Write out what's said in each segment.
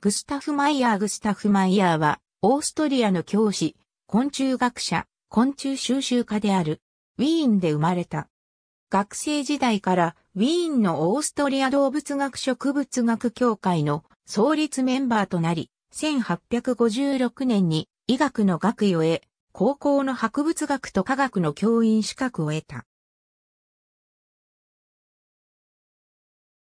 グスタフ・マイヤー・グスタフ・マイヤーは、オーストリアの教師、昆虫学者、昆虫収集家である、ウィーンで生まれた。学生時代からウィーンのオーストリア動物学植物学協会の創立メンバーとなり、1856年に医学の学位を得、高校の博物学と科学の教員資格を得た。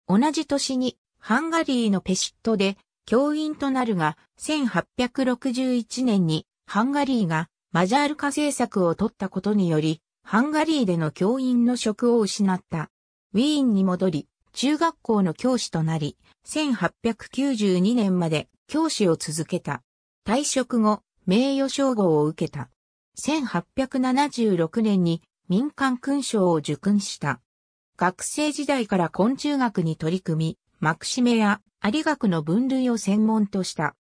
同じ年にハンガリーのペシットで教員となるが、1861年にハンガリーがマジャール化政策を取ったことにより、ハンガリーでの教員の職を失った。ウィーンに戻り、中学校の教師となり、1892年まで教師を続けた。退職後、名誉称号を受けた。1876年に民間勲章を受勲した。学生時代から昆虫学に取り組み、マクシメやアリ学の分類を専門とした。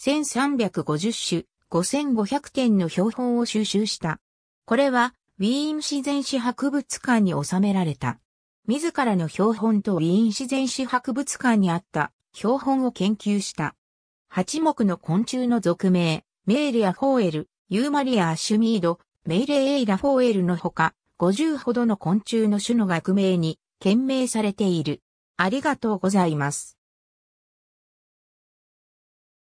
1350種、5500点の標本を収集した。これは、ウィーン自然史博物館に収められた。自らの標本とウィーン自然史博物館にあった標本を研究した。八目の昆虫の属名、メーレア・フォーエル、ユーマリア・アシュミード、メイレエイラ・フォーエルのほか、50ほどの昆虫の種の学名に、懸命されている。ありがとうございます。